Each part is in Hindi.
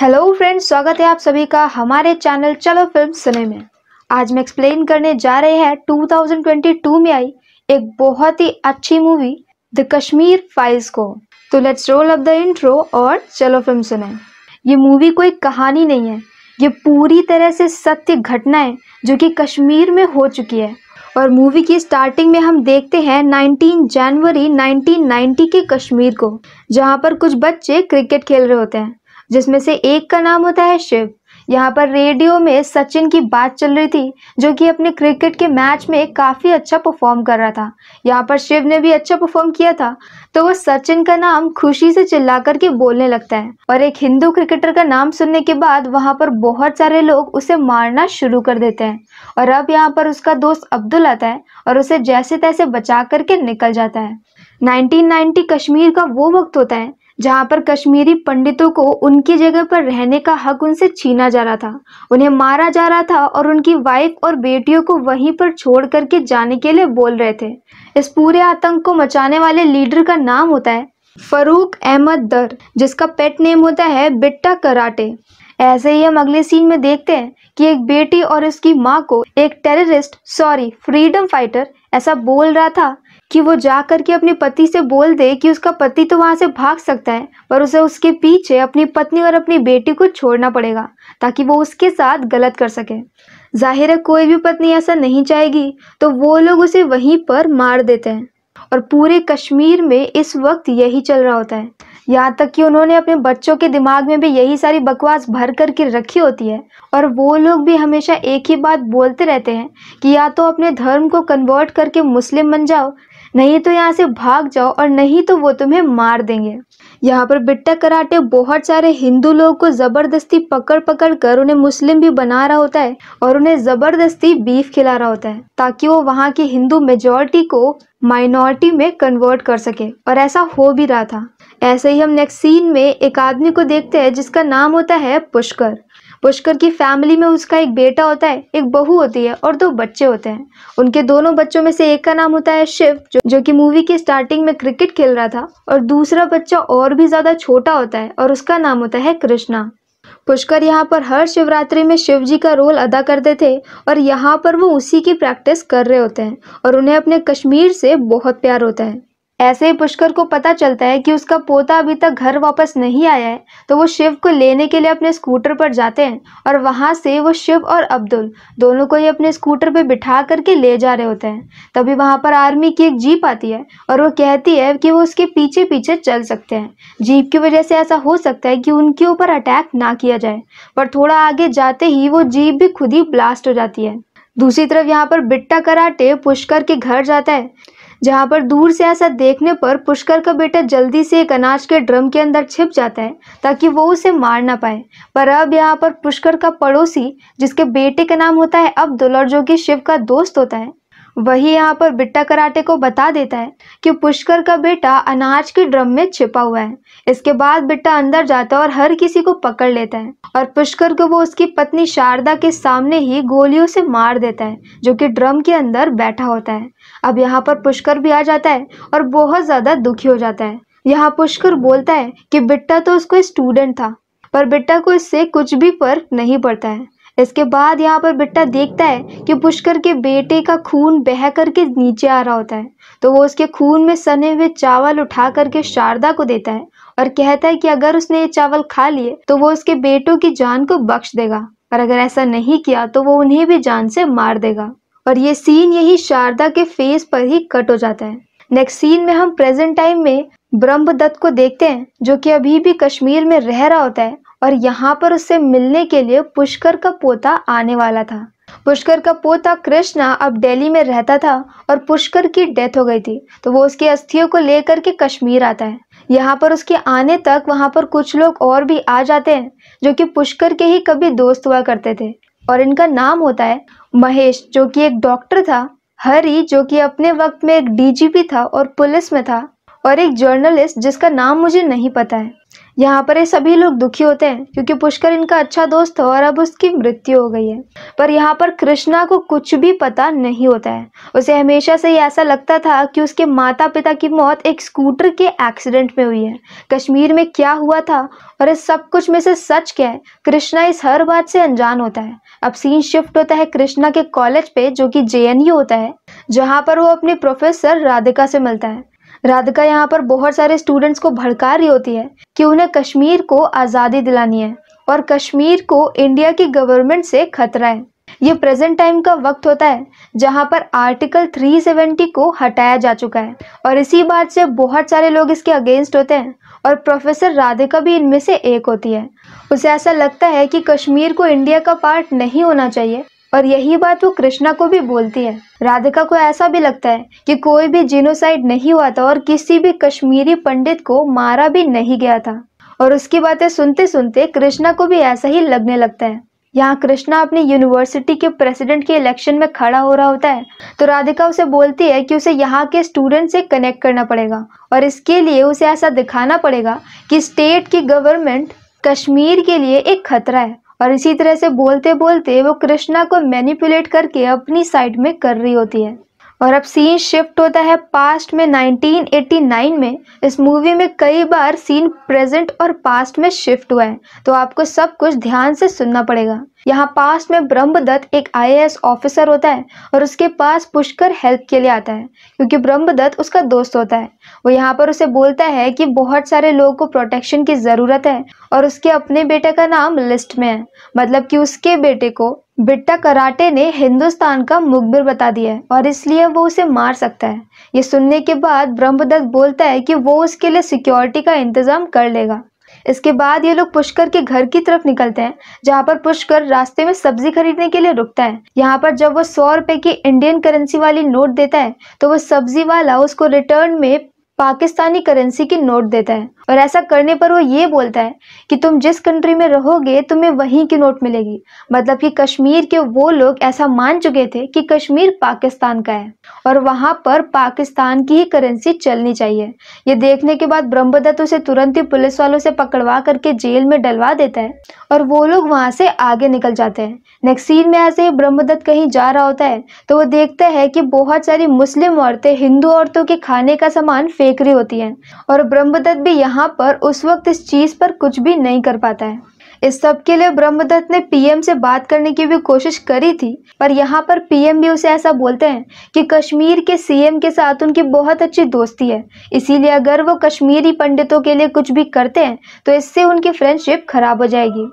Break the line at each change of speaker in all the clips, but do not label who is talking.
हेलो फ्रेंड्स स्वागत है आप सभी का हमारे चैनल चलो फिल्म सुने में आज मैं एक्सप्लेन करने जा रहे हैं 2022 में आई एक बहुत ही अच्छी मूवी द कश्मीर फाइल्स को तो let's roll up the intro और चलो फिल्म सुने ये मूवी कोई कहानी नहीं है ये पूरी तरह से सत्य घटना है जो कि कश्मीर में हो चुकी है और मूवी की स्टार्टिंग में हम देखते हैं 19 जनवरी 1990 के कश्मीर को जहाँ पर कुछ बच्चे क्रिकेट खेल रहे होते हैं जिसमें से एक का नाम होता है शिव यहाँ पर रेडियो में सचिन की बात चल रही थी जो कि अपने क्रिकेट के मैच में काफ़ी अच्छा परफॉर्म कर रहा था यहाँ पर शिव ने भी अच्छा परफॉर्म किया था तो वो सचिन का नाम खुशी से चिल्ला करके बोलने लगता है और एक हिंदू क्रिकेटर का नाम सुनने के बाद वहाँ पर बहुत सारे लोग उसे मारना शुरू कर देते हैं और अब यहाँ पर उसका दोस्त अब्दुल आता है और उसे जैसे तैसे बचा करके निकल जाता है 1990 कश्मीर का वो वक्त होता है जहां पर कश्मीरी पंडितों को उनकी जगह पर रहने का हक उनसे छीना जा रहा था उन्हें मारा जा रहा था और उनकी वाइफ और बेटियों को वहीं पर छोड़ करके जाने के लिए बोल रहे थे इस पूरे आतंक को मचाने वाले लीडर का नाम होता है फरूक अहमद दर जिसका पेट नेम होता है बिट्टा कराटे ऐसे ही हम अगले सीन में देखते हैं कि एक बेटी और उसकी माँ को एक टेररिस्ट सॉरी फ्रीडम फाइटर ऐसा बोल रहा था कि वो जा कर के अपने पति से बोल दे कि उसका पति तो वहाँ से भाग सकता है पर उसे उसके पीछे अपनी पत्नी और अपनी बेटी को छोड़ना पड़ेगा ताकि वो उसके साथ गलत कर सके जाहिर है कोई भी पत्नी ऐसा नहीं चाहेगी तो वो लोग उसे वहीं पर मार देते हैं और पूरे कश्मीर में इस वक्त यही चल रहा होता है यहाँ तक कि उन्होंने अपने बच्चों के दिमाग में भी यही सारी बकवास भर करके रखी होती है और वो लोग भी हमेशा एक ही बात बोलते रहते हैं कि या तो अपने धर्म को कन्वर्ट करके मुस्लिम बन जाओ नहीं तो यहाँ से भाग जाओ और नहीं तो वो तुम्हें मार देंगे यहाँ पर बिट्टा कराटे बहुत सारे हिंदू लोगों को ज़बरदस्ती पकड़ पकड़ कर उन्हें मुस्लिम भी बना रहा होता है और उन्हें ज़बरदस्ती बीफ खिला रहा होता है ताकि वो वहाँ की हिंदू मेजोरिटी को माइनॉरिटी में कन्वर्ट कर सके और ऐसा हो भी रहा था ऐसे ही हम नेक्स्ट सीन में एक आदमी को देखते हैं जिसका नाम होता है पुष्कर पुष्कर की फैमिली में उसका एक बेटा होता है एक बहू होती है और दो बच्चे होते हैं उनके दोनों बच्चों में से एक का नाम होता है शिव जो, जो कि मूवी के स्टार्टिंग में क्रिकेट खेल रहा था और दूसरा बच्चा और भी ज़्यादा छोटा होता है और उसका नाम होता है कृष्णा पुष्कर यहाँ पर हर शिवरात्रि में शिव जी का रोल अदा करते थे और यहाँ पर वो उसी की प्रैक्टिस कर रहे होते हैं और उन्हें अपने कश्मीर से बहुत प्यार होता है ऐसे ही पुष्कर को पता चलता है कि उसका पोता अभी तक घर वापस नहीं आया है तो वो शिव को लेने के लिए अपने स्कूटर पर जाते हैं और वहाँ से वो शिव और अब्दुल दोनों को ही अपने स्कूटर पर बिठा करके ले जा रहे होते हैं तभी वहाँ पर आर्मी की एक जीप आती है और वो कहती है कि वो उसके पीछे पीछे चल सकते हैं जीप की वजह से ऐसा हो सकता है कि उनके ऊपर अटैक ना किया जाए पर थोड़ा आगे जाते ही वो जीप भी खुद ही ब्लास्ट हो जाती है दूसरी तरफ यहाँ पर बिट्टा कराटे पुष्कर के घर जाता है जहाँ पर दूर से ऐसा देखने पर पुष्कर का बेटा जल्दी से एक अनाज के ड्रम के अंदर छिप जाता है ताकि वो उसे मार ना पाए पर अब यहाँ पर पुष्कर का पड़ोसी जिसके बेटे का नाम होता है अब दुलर जो कि शिव का दोस्त होता है वही यहाँ पर बिट्टा कराटे को बता देता है कि पुष्कर का बेटा अनाज के ड्रम में छिपा हुआ है इसके बाद बिट्टा अंदर जाता है और हर किसी को पकड़ लेता है और पुष्कर को वो उसकी पत्नी शारदा के सामने ही गोलियों से मार देता है जो कि ड्रम के अंदर बैठा होता है अब यहाँ पर पुष्कर भी आ जाता है और बहुत ज़्यादा दुखी हो जाता है यहाँ पुष्कर बोलता है कि बिट्टा तो उसको स्टूडेंट था पर बिट्टा को इससे कुछ भी फर्क नहीं पड़ता है इसके बाद यहाँ पर बिट्टा देखता है कि पुष्कर के बेटे का खून बह करके नीचे आ रहा होता है तो वो उसके खून में सने हुए चावल उठा करके शारदा को देता है और कहता है कि अगर उसने ये चावल खा लिए तो वो उसके बेटों की जान को बख्श देगा और अगर ऐसा नहीं किया तो वो उन्हें भी जान से मार देगा और ये सीन यही शारदा के फेस पर ही कट हो जाता है नेक्स्ट सीन में हम प्रेजेंट टाइम में ब्रह्मदत्त को देखते हैं जो कि अभी भी कश्मीर में रह रहा होता है और यहाँ पर उससे मिलने के लिए पुष्कर का पोता आने वाला था पुष्कर का पोता कृष्णा अब दिल्ली में रहता था और पुष्कर की डेथ हो गई थी तो वो उसकी अस्थियों को लेकर के कश्मीर आता है यहाँ पर उसके आने तक वहाँ पर कुछ लोग और भी आ जाते हैं जो कि पुष्कर के ही कभी दोस्त हुआ करते थे और इनका नाम होता है महेश जो कि एक डॉक्टर था हरी जो कि अपने वक्त में एक डीजीपी था और पुलिस में था और एक जर्नलिस्ट जिसका नाम मुझे नहीं पता है यहाँ पर ये सभी लोग दुखी होते हैं क्योंकि पुष्कर इनका अच्छा दोस्त था और अब उसकी मृत्यु हो गई है पर यहाँ पर कृष्णा को कुछ भी पता नहीं होता है उसे हमेशा से ही ऐसा लगता था कि उसके माता पिता की मौत एक स्कूटर के एक्सीडेंट में हुई है कश्मीर में क्या हुआ था और इस सब कुछ में से सच क्या है कृष्णा इस हर बात से अनजान होता है अब सीन शिफ्ट होता है कृष्णा के कॉलेज पे जो कि जे होता है जहाँ पर वो अपने प्रोफेसर राधिका से मिलता है राधिका यहाँ पर बहुत सारे स्टूडेंट्स को भड़का रही होती है कि उन्हें कश्मीर को आज़ादी दिलानी है और कश्मीर को इंडिया की गवर्नमेंट से खतरा है ये प्रेजेंट टाइम का वक्त होता है जहाँ पर आर्टिकल 370 को हटाया जा चुका है और इसी बात से बहुत सारे लोग इसके अगेंस्ट होते हैं और प्रोफेसर राधिका भी इनमें से एक होती है उसे ऐसा लगता है कि कश्मीर को इंडिया का पार्ट नहीं होना चाहिए और यही बात वो कृष्णा को भी बोलती है राधिका को ऐसा भी लगता है कि कोई भी जीनोसाइड नहीं हुआ था और किसी भी कश्मीरी पंडित को मारा भी नहीं गया था और उसकी बातें सुनते सुनते कृष्णा को भी ऐसा ही लगने लगता है यहाँ कृष्णा अपनी यूनिवर्सिटी के प्रेसिडेंट के इलेक्शन में खड़ा हो रहा होता है तो राधिका उसे बोलती है कि उसे यहाँ के स्टूडेंट से कनेक्ट करना पड़ेगा और इसके लिए उसे ऐसा दिखाना पड़ेगा कि स्टेट की गवर्नमेंट कश्मीर के लिए एक खतरा है और इसी तरह से बोलते बोलते वो कृष्णा को मैनिपुलेट करके अपनी साइड में कर रही होती है और अब सीन शिफ्ट होता है पास्ट में 1989 में इस मूवी में कई बार सीन प्रेजेंट और पास्ट में शिफ्ट हुआ है तो आपको सब कुछ ध्यान से सुनना पड़ेगा यहाँ पास में ब्रह्मदत्त एक आईएएस ऑफिसर होता है और उसके पास पुष्कर हेल्प के लिए आता है क्योंकि ब्रह्मदत्त उसका दोस्त होता है वो यहाँ पर उसे बोलता है कि बहुत सारे लोगों को प्रोटेक्शन की ज़रूरत है और उसके अपने बेटे का नाम लिस्ट में है मतलब कि उसके बेटे को बिट्टा कराटे ने हिंदुस्तान का मुखबिर बता दिया है और इसलिए वो उसे मार सकता है ये सुनने के बाद ब्रह्मदत्त बोलता है कि वो उसके लिए सिक्योरिटी का इंतज़ाम कर लेगा इसके बाद ये लोग पुष्कर के घर की तरफ निकलते हैं जहाँ पर पुष्कर रास्ते में सब्जी खरीदने के लिए रुकता है यहाँ पर जब वो सौ रुपए की इंडियन करेंसी वाली नोट देता है तो वो सब्जी वाला उसको रिटर्न में पाकिस्तानी करेंसी की नोट देता है और ऐसा करने पर वो ये बोलता है कि तुम जिस कंट्री में रहोगे तुम्हें वहीं की नोट मिलेगी मतलब कि कश्मीर के वो लोग ऐसा मान चुके थे कि कश्मीर पाकिस्तान का है और वहाँ पर पाकिस्तान की ही करेंसी चलनी चाहिए ये देखने के बाद ब्रह्मदत्त उसे तुरंत ही पुलिस वालों से पकड़वा करके जेल में डलवा देता है और वो लोग वहाँ से आगे निकल जाते हैं नेक्स्ट सीन में ऐसे ही ब्रह्मदत्त कहीं जा रहा होता है तो वो देखता है कि बहुत सारी मुस्लिम औरतें हिंदू औरतों के खाने का सामान फेंक टेकरी होती है और ब्रह्मदत्त भी यहाँ पर उस वक्त इस चीज़ पर कुछ भी नहीं कर पाता है इस सब के लिए ब्रह्मदत्त ने पीएम से बात करने की भी कोशिश करी थी पर यहाँ पर पीएम भी उसे ऐसा बोलते हैं कि कश्मीर के सीएम के साथ उनकी बहुत अच्छी दोस्ती है इसीलिए अगर वो कश्मीरी पंडितों के लिए कुछ भी करते हैं तो इससे उनकी फ्रेंडशिप खराब हो जाएगी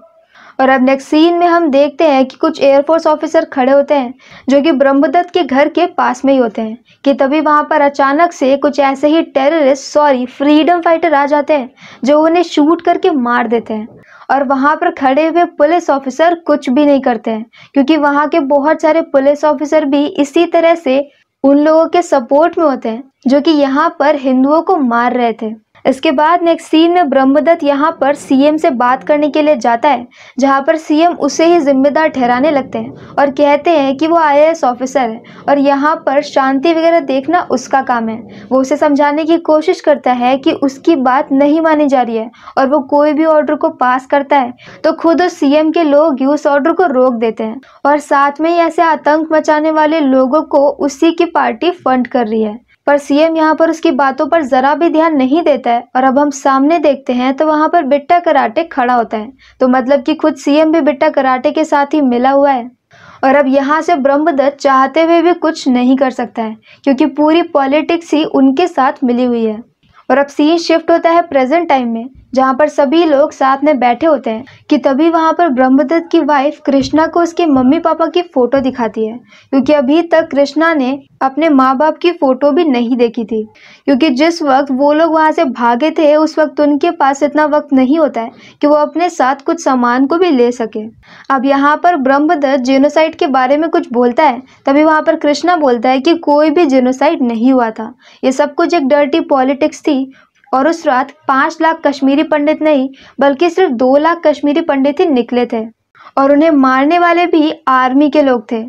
और अब नेक्स्ट सीन में हम देखते हैं कि कुछ एयरफोर्स ऑफिसर खड़े होते हैं जो कि ब्रह्मदत्त के घर के पास में ही होते हैं कि तभी वहाँ पर अचानक से कुछ ऐसे ही टेररिस्ट सॉरी फ्रीडम फाइटर आ जाते हैं जो उन्हें शूट करके मार देते हैं और वहाँ पर खड़े हुए पुलिस ऑफिसर कुछ भी नहीं करते हैं क्योंकि वहाँ के बहुत सारे पुलिस ऑफिसर भी इसी तरह से उन लोगों के सपोर्ट में होते हैं जो कि यहाँ पर हिंदुओं को मार रहे थे इसके बाद नेक्स्ट सीन में ब्रह्मदत्त यहाँ पर सीएम से बात करने के लिए जाता है जहाँ पर सीएम उसे ही जिम्मेदार ठहराने लगते हैं और कहते हैं कि वो आईएएस ऑफिसर है और यहाँ पर शांति वगैरह देखना उसका काम है वो उसे समझाने की कोशिश करता है कि उसकी बात नहीं मानी जा रही है और वो कोई भी ऑर्डर को पास करता है तो खुद उस सी के लोग ही उस ऑर्डर को रोक देते हैं और साथ में ऐसे आतंक मचाने वाले लोगों को उसी की पार्टी फंड कर रही है पर सीएम यहाँ पर उसकी बातों पर ज़रा भी ध्यान नहीं देता है और अब हम सामने देखते हैं तो वहां पर बिट्टा कराटे खड़ा होता है तो मतलब कि खुद सीएम भी बिट्टा कराटे के साथ ही मिला हुआ है और अब यहाँ से ब्रह्मदत्त चाहते हुए भी कुछ नहीं कर सकता है क्योंकि पूरी पॉलिटिक्स ही उनके साथ मिली हुई है और अब सीन शिफ्ट होता है प्रेजेंट टाइम में जहाँ पर सभी लोग साथ में बैठे होते हैं कि तभी वहाँ पर ब्रह्मदत्त की वाइफ कृष्णा को उसके मम्मी पापा की फोटो दिखाती है क्योंकि अभी तक कृष्णा ने अपने माँ बाप की फोटो भी नहीं देखी थी क्योंकि जिस वक्त वो लोग वहाँ से भागे थे उस वक्त उनके पास इतना वक्त नहीं होता है कि वो अपने साथ कुछ सामान को भी ले सके अब यहाँ पर ब्रह्मदत्त जेनोसाइड के बारे में कुछ बोलता है तभी वहाँ पर कृष्णा बोलता है कि कोई भी जेनोसाइड नहीं हुआ था ये सब कुछ एक डर्टी पॉलिटिक्स थी और उस रात पांच लाख कश्मीरी पंडित नहीं बल्कि सिर्फ दो लाख कश्मीरी पंडित ही निकले थे और उन्हें मारने वाले भी आर्मी के लोग थे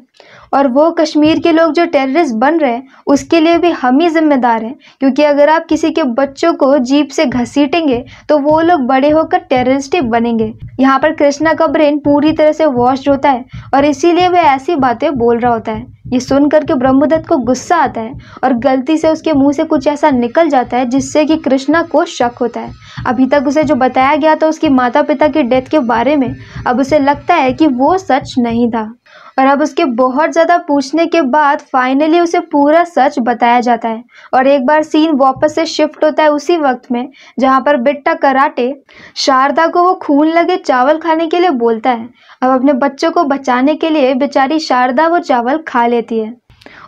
और वो कश्मीर के लोग जो टेररिस्ट बन रहे हैं उसके लिए भी हम ही जिम्मेदार हैं क्योंकि अगर आप किसी के बच्चों को जीप से घसीटेंगे तो वो लोग बड़े होकर टेररिस्ट ही बनेंगे यहाँ पर कृष्णा का ब्रेन पूरी तरह से वॉश होता है और इसीलिए वह ऐसी बातें बोल रहा होता है ये सुन करके ब्रह्मदत्त को गुस्सा आता है और गलती से उसके मुंह से कुछ ऐसा निकल जाता है जिससे कि कृष्णा को शक होता है अभी तक उसे जो बताया गया था उसकी माता पिता की डेथ के बारे में अब उसे लगता है कि वो सच नहीं था और अब उसके बहुत ज़्यादा पूछने के बाद फाइनली उसे पूरा सच बताया जाता है और एक बार सीन वापस से शिफ्ट होता है उसी वक्त में जहाँ पर बिट्टा कराटे शारदा को वो खून लगे चावल खाने के लिए बोलता है अब अपने बच्चों को बचाने के लिए बेचारी शारदा वो चावल खा लेती है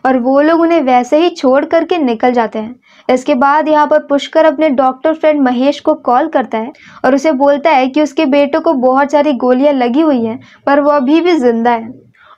और वो लोग उन्हें वैसे ही छोड़ करके निकल जाते हैं इसके बाद यहाँ पर पुष्कर अपने डॉक्टर फ्रेंड महेश को कॉल करता है और उसे बोलता है कि उसके बेटों को बहुत सारी गोलियाँ लगी हुई हैं पर वो अभी भी जिंदा है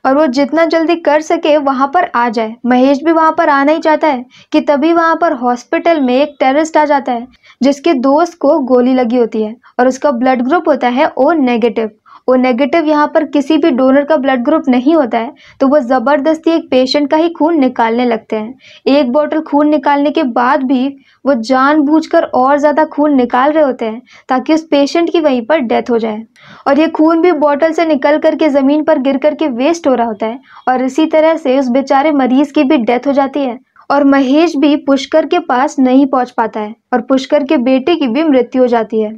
और वो जितना जल्दी कर सके वहाँ पर आ जाए महेश भी वहाँ पर आना ही चाहता है कि तभी वहाँ पर हॉस्पिटल में एक टेररिस्ट आ जाता है जिसके दोस्त को गोली लगी होती है और उसका ब्लड ग्रुप होता है ओ नेगेटिव वो नेगेटिव यहाँ पर किसी भी डोनर का ब्लड ग्रुप नहीं होता है तो वो ज़बरदस्ती एक पेशेंट का ही खून निकालने लगते हैं एक बॉटल खून निकालने के बाद भी वो जानबूझकर और ज़्यादा खून निकाल रहे होते हैं ताकि उस पेशेंट की वहीं पर डेथ हो जाए और ये खून भी बॉटल से निकल करके ज़मीन पर गिर करके वेस्ट हो रहा होता है और इसी तरह से उस बेचारे मरीज़ की भी डेथ हो जाती है और महेश भी पुष्कर के पास नहीं पहुंच पाता है और पुष्कर के बेटे की भी मृत्यु हो जाती है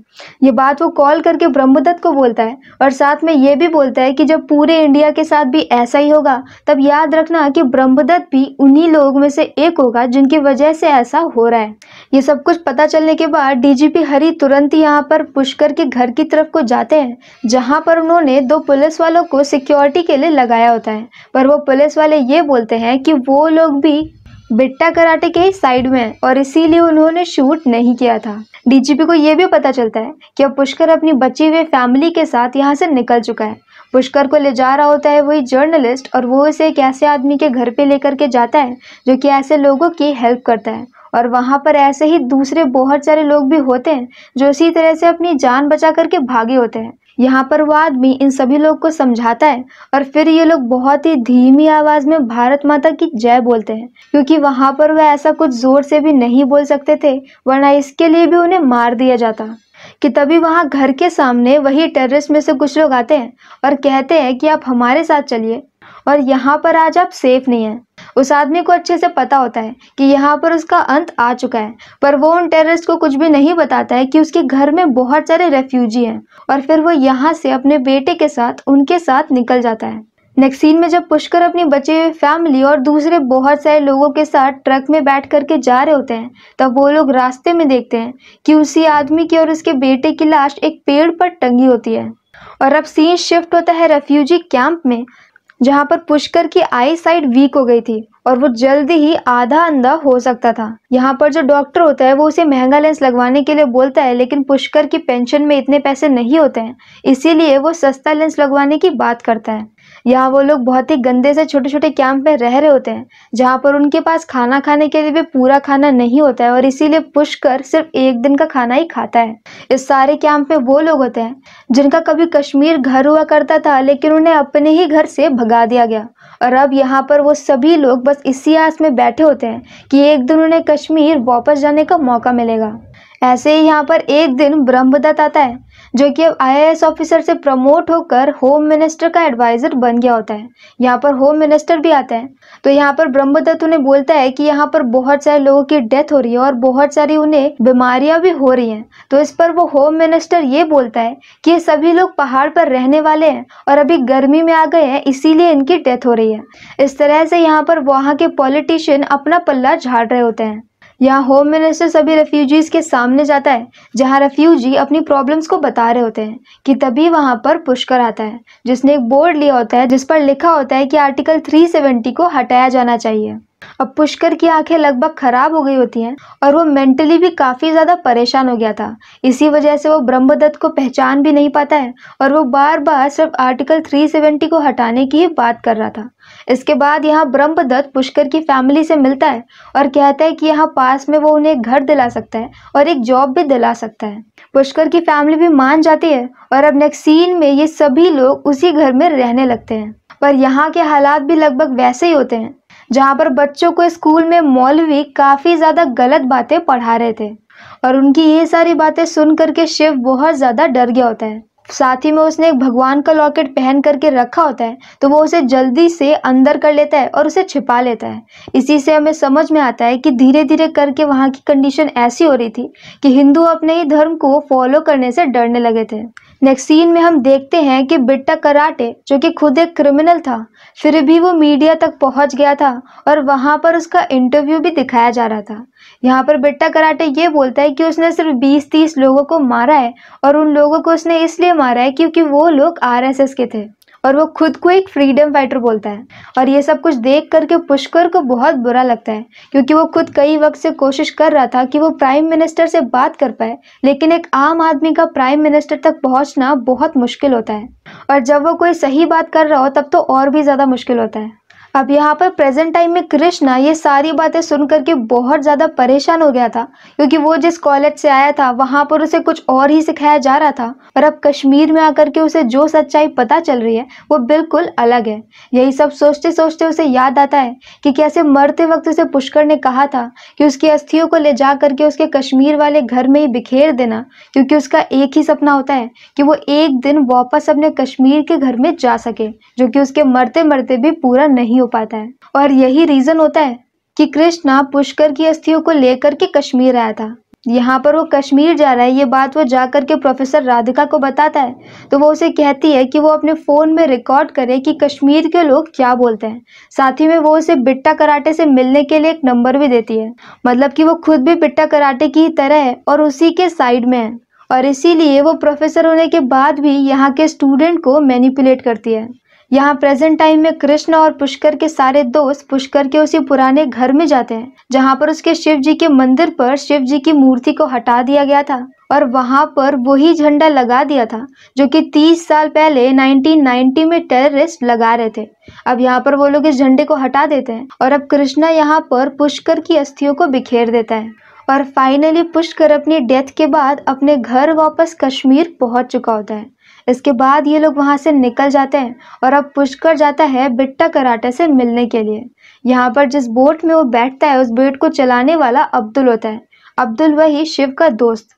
ये बात वो कॉल करके ब्रह्मदत्त को बोलता है और साथ में ये भी बोलता है कि जब पूरे इंडिया के साथ भी ऐसा ही होगा तब याद रखना कि ब्रह्मदत्त भी उन्हीं लोगों में से एक होगा जिनकी वजह से ऐसा हो रहा है ये सब कुछ पता चलने के बाद डीजीपी हरी तुरंत यहाँ पर पुष्कर के घर की तरफ को जाते हैं जहाँ पर उन्होंने दो पुलिस वालों को सिक्योरिटी के लिए लगाया होता है पर वो पुलिस वाले ये बोलते हैं कि वो लोग भी बिट्टा कराटे के ही साइड में है और इसीलिए उन्होंने शूट नहीं किया था डीजीपी को यह भी पता चलता है कि अब पुष्कर अपनी बची हुई फैमिली के साथ यहाँ से निकल चुका है पुष्कर को ले जा रहा होता है वही जर्नलिस्ट और वो इसे एक ऐसे आदमी के घर पे लेकर के जाता है जो कि ऐसे लोगों की हेल्प करता है और वहाँ पर ऐसे ही दूसरे बहुत सारे लोग भी होते हैं जो इसी तरह से अपनी जान बचा करके भागे होते हैं यहाँ पर वो आदमी इन सभी लोग को समझाता है और फिर ये लोग बहुत ही धीमी आवाज़ में भारत माता की जय बोलते हैं क्योंकि वहाँ पर वह ऐसा कुछ ज़ोर से भी नहीं बोल सकते थे वरना इसके लिए भी उन्हें मार दिया जाता कि तभी वहाँ घर के सामने वही टेररिस्ट में से कुछ लोग आते हैं और कहते हैं कि आप हमारे साथ चलिए और यहाँ पर आज आप सेफ नहीं हैं उस आदमी को अच्छे से पता होता है कि यहाँ पर उसका अंत आ चुका है पर वो उन टेररिस्ट को कुछ भी नहीं बताता है कि उसके घर में बहुत सारे रेफ्यूजी हैं और फिर वो यहाँ से अपने बेटे के साथ उनके साथ निकल जाता है नेक्स्ट सीन में जब पुष्कर अपनी बचे हुए फैमिली और दूसरे बहुत सारे लोगों के साथ ट्रक में बैठ करके जा रहे होते हैं तब वो लोग रास्ते में देखते हैं कि उसी आदमी की और उसके बेटे की लाश एक पेड़ पर टंगी होती है और अब सीन शिफ्ट होता है रेफ्यूजी कैंप में जहां पर पुष्कर की आई साइड वीक हो गई थी और वो जल्दी ही आधा अंधा हो सकता था यहाँ पर जो डॉक्टर होता है वो उसे महंगा लेंस लगवाने के लिए बोलता है लेकिन पुष्कर की पेंशन में इतने पैसे नहीं होते हैं इसीलिए वो सस्ता लेंस लगवाने की बात करता है यहाँ वो लोग बहुत ही गंदे से छोटे छोटे कैंप में रह रहे होते हैं जहाँ पर उनके पास खाना खाने के लिए भी पूरा खाना नहीं होता है और इसीलिए पुष्कर सिर्फ एक दिन का खाना ही खाता है इस सारे कैंप में वो लोग होते हैं जिनका कभी कश्मीर घर हुआ करता था लेकिन उन्हें अपने ही घर से भगा दिया गया और अब यहाँ पर वो सभी लोग बस इसी आस में बैठे होते हैं कि एक दिन उन्हें कश्मीर वापस जाने का मौका मिलेगा ऐसे ही यहाँ पर एक दिन ब्रह्मदत्त आता है जो कि अब आईएएस ऑफिसर से प्रमोट होकर होम मिनिस्टर का एडवाइज़र बन गया होता है यहाँ पर होम मिनिस्टर भी आता है तो यहाँ पर ब्रह्मदत्त उन्हें बोलता है कि यहाँ पर बहुत सारे लोगों की डेथ हो रही है और बहुत सारी उन्हें बीमारियां भी हो रही हैं तो इस पर वो होम मिनिस्टर ये बोलता है कि ये सभी लोग पहाड़ पर रहने वाले हैं और अभी गर्मी में आ गए हैं इसीलिए इनकी डेथ हो रही है इस तरह से यहाँ पर वहाँ के पॉलिटिशियन अपना पल्ला झाड़ रहे होते हैं यहाँ होम मिनिस्टर सभी रेफ्यूजीज के सामने जाता है जहाँ रेफ्यूजी अपनी प्रॉब्लम्स को बता रहे होते हैं कि तभी वहाँ पर पुष्कर आता है जिसने एक बोर्ड लिया होता है जिस पर लिखा होता है कि आर्टिकल 370 को हटाया जाना चाहिए अब पुष्कर की आंखें लगभग खराब हो गई होती हैं और वो मेंटली भी काफ़ी ज़्यादा परेशान हो गया था इसी वजह से वो ब्रह्मदत्त को पहचान भी नहीं पाता है और वो बार बार सिर्फ आर्टिकल 370 को हटाने की ही बात कर रहा था इसके बाद यहाँ ब्रह्मदत्त पुष्कर की फैमिली से मिलता है और कहता है कि यहाँ पास में वो उन्हें घर दिला सकता है और एक जॉब भी दिला सकता है पुष्कर की फैमिली भी मान जाती है और अब नेक्स्ट सीन में ये सभी लोग उसी घर में रहने लगते हैं पर यहाँ के हालात भी लगभग वैसे ही होते हैं जहाँ पर बच्चों को स्कूल में मौलवी काफ़ी ज़्यादा गलत बातें पढ़ा रहे थे और उनकी ये सारी बातें सुन करके शिव बहुत ज़्यादा डर गया होता है साथ ही में उसने एक भगवान का लॉकेट पहन करके रखा होता है तो वो उसे जल्दी से अंदर कर लेता है और उसे छिपा लेता है इसी से हमें समझ में आता है कि धीरे धीरे करके वहाँ की कंडीशन ऐसी हो रही थी कि हिंदू अपने ही धर्म को फॉलो करने से डरने लगे थे नेक्स्ट सीन में हम देखते हैं कि बिट्टा कराटे जो कि खुद एक क्रिमिनल था फिर भी वो मीडिया तक पहुंच गया था और वहाँ पर उसका इंटरव्यू भी दिखाया जा रहा था यहाँ पर बिट्टा कराटे ये बोलता है कि उसने सिर्फ 20-30 लोगों को मारा है और उन लोगों को उसने इसलिए मारा है क्योंकि वो लोग आर के थे और वो खुद को एक फ्रीडम फाइटर बोलता है और ये सब कुछ देख करके पुष्कर को बहुत बुरा लगता है क्योंकि वो खुद कई वक्त से कोशिश कर रहा था कि वो प्राइम मिनिस्टर से बात कर पाए लेकिन एक आम आदमी का प्राइम मिनिस्टर तक पहुंचना बहुत मुश्किल होता है और जब वो कोई सही बात कर रहा हो तब तो और भी ज़्यादा मुश्किल होता है अब यहाँ पर प्रेजेंट टाइम में कृष्णा ये सारी बातें सुन करके बहुत ज़्यादा परेशान हो गया था क्योंकि वो जिस कॉलेज से आया था वहाँ पर उसे कुछ और ही सिखाया जा रहा था और अब कश्मीर में आकर के उसे जो सच्चाई पता चल रही है वो बिल्कुल अलग है यही सब सोचते सोचते उसे याद आता है कि कैसे मरते वक्त उसे पुष्कर ने कहा था कि उसकी अस्थियों को ले जा करके उसके कश्मीर वाले घर में ही बिखेर देना क्योंकि उसका एक ही सपना होता है कि वो एक दिन वापस अपने कश्मीर के घर में जा सके जो कि उसके मरते मरते भी पूरा नहीं नहीं हो पाता है और यही रीज़न होता है कि कृष्णा पुष्कर की अस्थियों को लेकर के कश्मीर आया था यहाँ पर वो कश्मीर जा रहा है ये बात वो जा कर के प्रोफेसर राधिका को बताता है तो वो उसे कहती है कि वो अपने फ़ोन में रिकॉर्ड करे कि कश्मीर के लोग क्या बोलते हैं साथ ही में वो उसे बिट्टा कराटे से मिलने के लिए एक नंबर भी देती है मतलब कि वो खुद भी बिट्टा कराटे की तरह है और उसी के साइड में है और इसीलिए वो प्रोफेसर होने के बाद भी यहाँ के स्टूडेंट को मैनिपुलेट करती है यहाँ प्रेजेंट टाइम में कृष्ण और पुष्कर के सारे दोस्त पुष्कर के उसी पुराने घर में जाते हैं जहाँ पर उसके शिव जी के मंदिर पर शिव जी की मूर्ति को हटा दिया गया था और वहाँ पर वही झंडा लगा दिया था जो कि 30 साल पहले 1990 में टेररिस्ट लगा रहे थे अब यहाँ पर वो लोग इस झंडे को हटा देते हैं और अब कृष्णा यहाँ पर पुष्कर की अस्थियों को बिखेर देता है और फाइनली पुष्कर अपनी डेथ के बाद अपने घर वापस कश्मीर पहुँच चुका होता है इसके बाद ये लोग वहाँ से निकल जाते हैं और अब पुष्कर जाता है बिट्टा कराटे से मिलने के लिए यहाँ पर जिस बोट में वो बैठता है उस बोट को चलाने वाला अब्दुल होता है अब्दुल वही शिव का दोस्त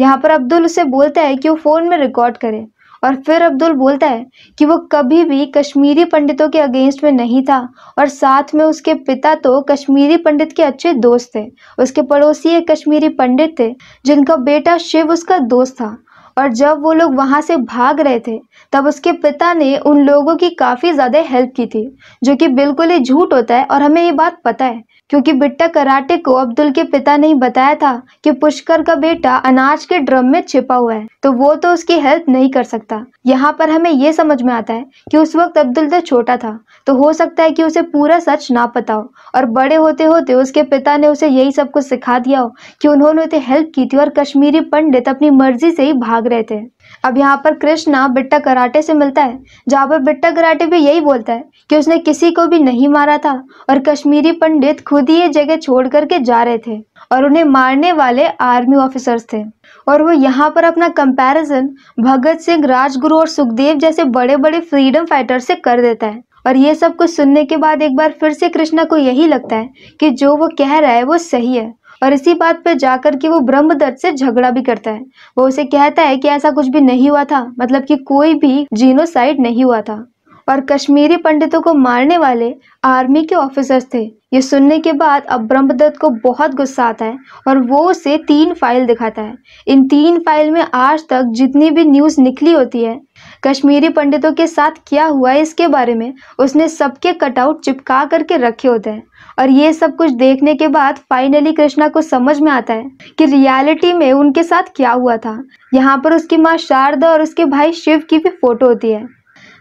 यहाँ पर अब्दुल उसे बोलता है कि वो फ़ोन में रिकॉर्ड करे और फिर अब्दुल बोलता है कि वो कभी भी कश्मीरी पंडितों के अगेंस्ट में नहीं था और साथ में उसके पिता तो कश्मीरी पंडित के अच्छे दोस्त थे उसके पड़ोसी एक कश्मीरी पंडित थे जिनका बेटा शिव उसका दोस्त था और जब वो लोग वहाँ से भाग रहे थे तब उसके पिता ने उन लोगों की काफ़ी ज़्यादा हेल्प की थी जो कि बिल्कुल ही झूठ होता है और हमें ये बात पता है क्योंकि बिट्टा कराटे को अब्दुल के पिता ने बताया था कि पुष्कर का बेटा अनाज के ड्रम में छिपा हुआ है तो वो तो उसकी हेल्प नहीं कर सकता यहाँ पर हमें ये समझ में आता है कि उस वक्त अब्दुल तो छोटा था तो हो सकता है कि उसे पूरा सच ना पता हो और बड़े होते होते उसके पिता ने उसे यही सब कुछ सिखा दिया हो कि उन्होंने उसे हेल्प की थी और कश्मीरी पंडित अपनी मर्जी से ही भाग रहे थे अब यहाँ पर कृष्णा बिट्टा कराटे से मिलता है जहाँ पर बिट्टा कराटे भी यही बोलता है कि उसने किसी को भी नहीं मारा था और कश्मीरी पंडित खुद ही ये जगह छोड़ करके जा रहे थे और उन्हें मारने वाले आर्मी ऑफिसर्स थे और वो यहाँ पर अपना कंपैरिजन भगत सिंह राजगुरु और सुखदेव जैसे बड़े बड़े फ्रीडम फाइटर से कर देता है और ये सब कुछ सुनने के बाद एक बार फिर से कृष्णा को यही लगता है कि जो वो कह रहा है वो सही है और इसी बात पर जाकर के वो ब्रह्मदत्त से झगड़ा भी करता है वो उसे कहता है कि ऐसा कुछ भी नहीं हुआ था मतलब कि कोई भी जीनोसाइड नहीं हुआ था और कश्मीरी पंडितों को मारने वाले आर्मी के ऑफिसर्स थे ये सुनने के बाद अब ब्रह्मदत्त को बहुत गुस्सा आता है और वो उसे तीन फाइल दिखाता है इन तीन फाइल में आज तक जितनी भी न्यूज़ निकली होती है कश्मीरी पंडितों के साथ क्या हुआ है इसके बारे में उसने सबके कटआउट चिपका करके रखे होते हैं और ये सब कुछ देखने के बाद फाइनली कृष्णा को समझ में आता है कि रियलिटी में उनके साथ क्या हुआ था यहाँ पर उसकी माँ शारदा और उसके भाई शिव की भी फोटो होती है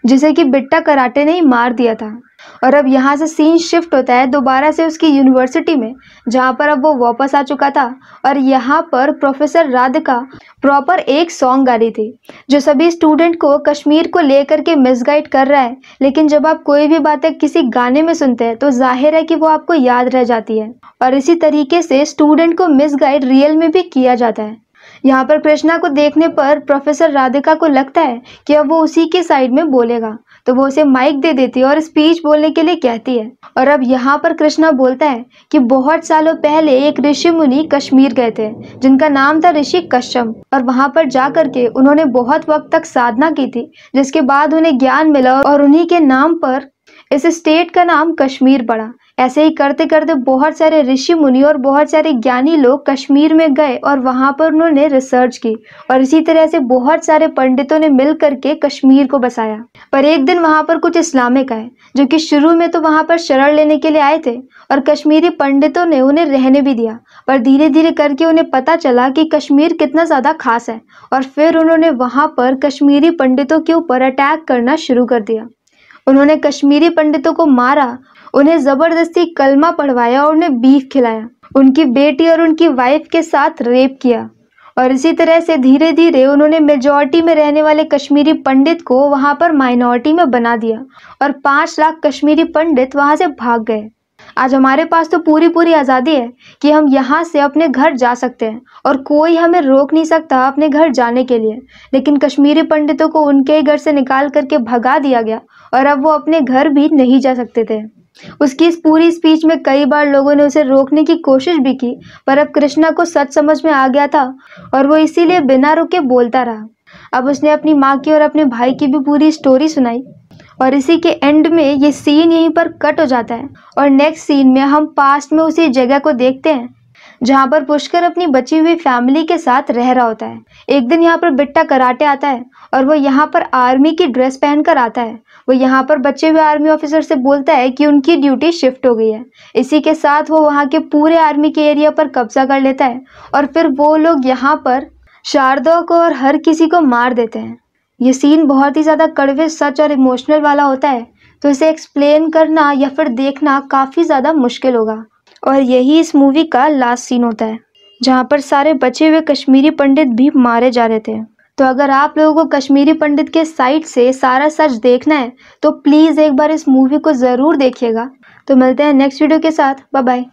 जिसे कि बिट्टा कराटे ने ही मार दिया था और अब यहाँ से सीन शिफ्ट होता है दोबारा से उसकी यूनिवर्सिटी में जहाँ पर अब वो वापस आ चुका था और यहाँ पर प्रोफेसर राधिका प्रॉपर एक सॉन्ग गा रही थी जो सभी स्टूडेंट को कश्मीर को लेकर के मिसगाइड कर रहा है लेकिन जब आप कोई भी बातें किसी गाने में सुनते हैं तो जाहिर है कि वो आपको याद रह जाती है और इसी तरीके से स्टूडेंट को मिसगाइड रियल में भी किया जाता है यहाँ पर कृष्णा को देखने पर प्रोफेसर राधिका को लगता है कि अब वो उसी के साइड में बोलेगा तो वो उसे माइक दे देती है और स्पीच बोलने के लिए कहती है और अब यहाँ पर कृष्णा बोलता है कि बहुत सालों पहले एक ऋषि मुनि कश्मीर गए थे जिनका नाम था ऋषि कश्यप और वहाँ पर जा करके उन्होंने बहुत वक्त तक साधना की थी जिसके बाद उन्हें ज्ञान मिला और उन्हीं के नाम पर इस स्टेट का नाम कश्मीर पड़ा ऐसे ही करते करते बहुत सारे ऋषि मुनि और बहुत सारे ज्ञानी लोग कश्मीर में गए और वहाँ पर उन्होंने रिसर्च की और इसी तरह से बहुत सारे पंडितों ने मिल करके कश्मीर को बसाया पर एक दिन वहाँ पर कुछ इस्लामिक आए जो कि शुरू में तो वहाँ पर शरण लेने के लिए आए थे और कश्मीरी पंडितों ने उन्हें रहने भी दिया पर धीरे धीरे करके उन्हें पता चला कि कश्मीर कितना ज़्यादा खास है और फिर उन्होंने वहाँ पर कश्मीरी पंडितों के ऊपर अटैक करना शुरू कर दिया उन्होंने कश्मीरी पंडितों को मारा उन्हें ज़बरदस्ती कलमा पढ़वाया और उन्हें बीफ खिलाया उनकी बेटी और उनकी वाइफ के साथ रेप किया और इसी तरह से धीरे धीरे उन्होंने मेजॉरिटी में रहने वाले कश्मीरी पंडित को वहां पर माइनॉरिटी में बना दिया और पांच लाख कश्मीरी पंडित वहां से भाग गए आज हमारे पास तो पूरी पूरी आज़ादी है कि हम यहाँ से अपने घर जा सकते हैं और कोई हमें रोक नहीं सकता अपने घर जाने के लिए लेकिन कश्मीरी पंडितों को उनके ही घर से निकाल करके भगा दिया गया और अब वो अपने घर भी नहीं जा सकते थे उसकी इस पूरी स्पीच में कई बार लोगों ने उसे रोकने की कोशिश भी की पर अब कृष्णा को सच समझ में आ गया था और वो इसीलिए बिना रुके बोलता रहा अब उसने अपनी माँ की और अपने भाई की भी पूरी स्टोरी सुनाई और इसी के एंड में ये सीन यहीं पर कट हो जाता है और नेक्स्ट सीन में हम पास्ट में उसी जगह को देखते हैं जहाँ पर पुष्कर अपनी बची हुई फैमिली के साथ रह रहा होता है एक दिन यहाँ पर बिट्टा कराटे आता है और वो यहाँ पर आर्मी की ड्रेस पहन कर आता है वो यहाँ पर बचे हुए आर्मी ऑफिसर से बोलता है कि उनकी ड्यूटी शिफ्ट हो गई है इसी के साथ वो वहाँ के पूरे आर्मी के एरिया पर कब्जा कर लेता है और फिर वो लोग यहाँ पर शारदा को और हर किसी को मार देते हैं ये सीन बहुत ही ज़्यादा कड़वे सच और इमोशनल वाला होता है तो इसे एक्सप्लेन करना या फिर देखना काफ़ी ज़्यादा मुश्किल होगा और यही इस मूवी का लास्ट सीन होता है जहाँ पर सारे बचे हुए कश्मीरी पंडित भी मारे जा रहे थे तो अगर आप लोगों को कश्मीरी पंडित के साइड से सारा सच देखना है तो प्लीज़ एक बार इस मूवी को ज़रूर देखिएगा तो मिलते हैं नेक्स्ट वीडियो के साथ बाय बाय